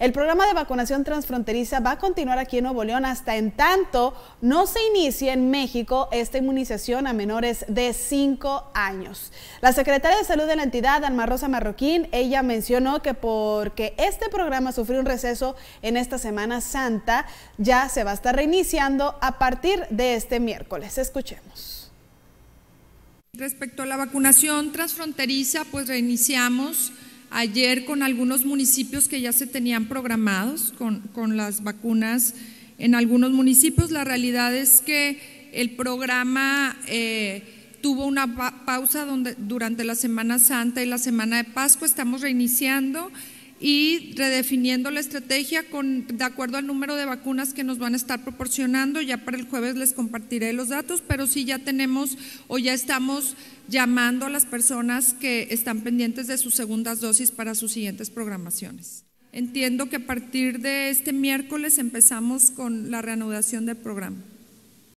El programa de vacunación transfronteriza va a continuar aquí en Nuevo León hasta en tanto no se inicie en México esta inmunización a menores de 5 años. La secretaria de Salud de la entidad, Alma Rosa Marroquín, ella mencionó que porque este programa sufrió un receso en esta Semana Santa, ya se va a estar reiniciando a partir de este miércoles. Escuchemos. Respecto a la vacunación transfronteriza, pues reiniciamos ayer con algunos municipios que ya se tenían programados con, las vacunas en algunos municipios. La realidad es que el programa eh, tuvo una pausa donde, durante la Semana Santa y la Semana de Pascua. Estamos reiniciando y redefiniendo la estrategia de acuerdo al número de vacunas que nos van a estar proporcionando. Ya para el jueves les compartiré los datos, pero sí ya tenemos o ya estamos llamando a las personas que están pendientes de sus segundas dosis para sus siguientes programaciones. Entiendo que a partir de este miércoles empezamos con la reanudación del programa.